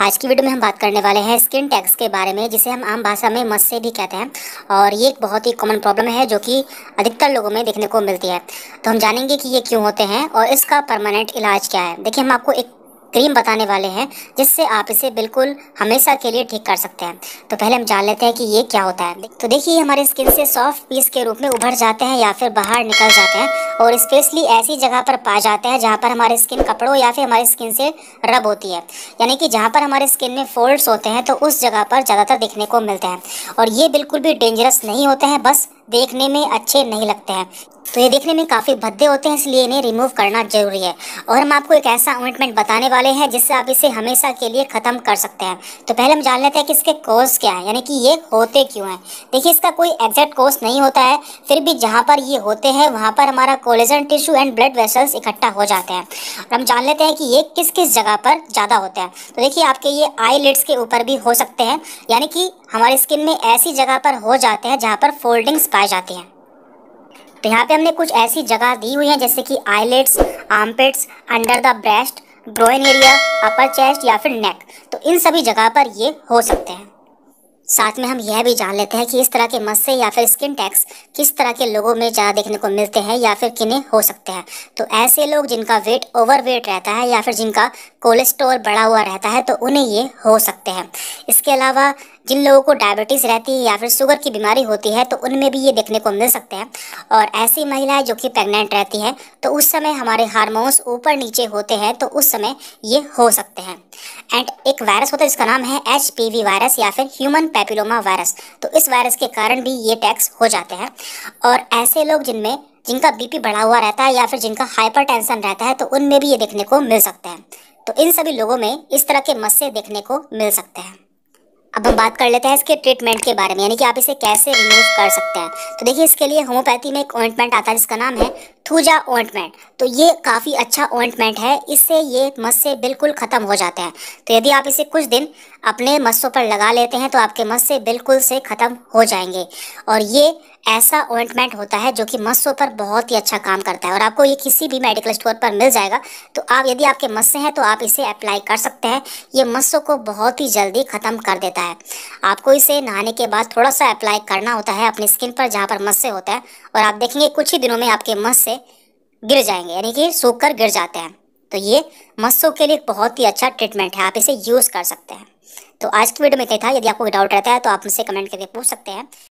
आज की वीडियो में हम बात करने वाले हैं स्किन टैक्स के बारे में जिसे हम आम भाषा में मस्से भी कहते हैं और ये एक बहुत ही कॉमन प्रॉब्लम है जो कि अधिकतर लोगों में देखने को मिलती है तो हम जानेंगे कि ये क्यों होते हैं और इसका परमानेंट इलाज क्या है देखिए हम आपको एक क्रीम बताने वाले हैं जिससे आप इसे बिल्कुल हमेशा के लिए ठीक कर सकते हैं तो पहले हम जान लेते हैं कि ये क्या होता है तो देखिए हमारे स्किन से सॉफ्ट पीस के रूप में उभर जाते हैं या फिर बाहर निकल जाते हैं और स्पेशली ऐसी जगह पर पाए जाते हैं जहाँ पर हमारे स्किन कपड़ों या फिर हमारी स्किन से रब होती है यानी कि जहाँ पर हमारे स्किन में फोल्ड्स होते हैं तो उस जगह पर ज़्यादातर देखने को मिलते हैं और ये बिल्कुल भी डेंजरस नहीं होते हैं बस देखने में अच्छे नहीं लगते हैं तो ये देखने में काफ़ी भद्दे होते हैं इसलिए इन्हें रिमूव करना जरूरी है और हम आपको एक ऐसा ऑइंटमेंट बताने वाले हैं जिससे आप इसे हमेशा के लिए ख़त्म कर सकते हैं तो पहले हम जान लेते हैं कि इसके कोर्स क्या है यानी कि ये होते क्यों हैं देखिए इसका कोई एग्जैक्ट कोर्स नहीं होता है फिर भी जहाँ पर ये होते हैं वहाँ पर हमारा collagen tissue and blood vessels इकट्ठा हो जाते हैं और हम जान लेते हैं कि ये किस किस जगह पर ज़्यादा होते हैं तो देखिए आपके ये आई के ऊपर भी हो सकते हैं यानी कि हमारे स्किन में ऐसी जगह पर हो जाते हैं जहाँ पर फोल्डिंग्स पाए जाते हैं तो यहाँ पे हमने कुछ ऐसी जगह दी हुई है जैसे कि eyelids armpits under the breast groin area upper chest या फिर नेक तो इन सभी जगह पर ये हो सकते हैं साथ में हम यह भी जान लेते हैं कि इस तरह के मस्से या फिर स्किन टैक्स किस तरह के लोगों में ज़्यादा देखने को मिलते हैं या फिर किन्हें हो सकते हैं तो ऐसे लोग जिनका वेट ओवर वेट रहता है या फिर जिनका कोलेस्ट्रॉल बढ़ा हुआ रहता है तो उन्हें ये हो सकते हैं इसके अलावा जिन लोगों को डायबिटीज़ रहती है या फिर शुगर की बीमारी होती है तो उनमें भी ये देखने को मिल सकते हैं और ऐसी महिलाएं जो कि प्रेग्नेंट रहती हैं तो उस समय हमारे हारमोन्स ऊपर नीचे होते हैं तो उस समय ये हो सकते हैं एंड एक वायरस होता है जिसका नाम है एच वायरस या फिर ह्यूमन पैपिलोमा वायरस तो इस वायरस के कारण भी ये टैक्स हो जाते हैं और ऐसे लोग जिनमें जिनका बीपी बढ़ा हुआ रहता है या फिर जिनका हाइपर रहता है तो उनमें भी ये देखने को मिल सकते हैं तो इन सभी लोगों में इस तरह के मस्से देखने को मिल सकते हैं अब हम बात कर लेते हैं इसके ट्रीटमेंट के बारे में यानी कि आप इसे कैसे रिमूव कर सकते हैं तो देखिए इसके लिए होम्योपैथी में एक ऑइंटमेंट आता है जिसका नाम है थूजा ऑइंटमेंट तो ये काफ़ी अच्छा ऑइंटमेंट है इससे ये मस्से बिल्कुल ख़त्म हो जाते हैं तो यदि आप इसे कुछ दिन अपने मस्सों पर लगा लेते हैं तो आपके मस्से बिल्कुल से ख़त्म हो जाएंगे और ये ऐसा ऑइंटमेंट होता है जो कि मस्सों पर बहुत ही अच्छा काम करता है और आपको ये किसी भी मेडिकल स्टोर पर मिल जाएगा तो आप यदि आपके मस्से हैं तो आप इसे अप्लाई कर सकते हैं ये मस्सों को बहुत ही जल्दी ख़त्म कर देता है होता है आपको इसे नहाने के बाद थोड़ा सा अप्लाई करना होता है अपनी स्किन पर जहाँ पर मस्से होता है और आप देखेंगे कुछ ही दिनों में आपके मस्से गिर जाएंगे यानी कि सूख कर गिर जाते हैं तो ये मस्सों के लिए बहुत ही अच्छा ट्रीटमेंट है आप इसे यूज़ कर सकते हैं तो आज की वीडियो में कहता है यदि आपको डाउट रहता है तो आप मुझसे कमेंट करके पूछ सकते हैं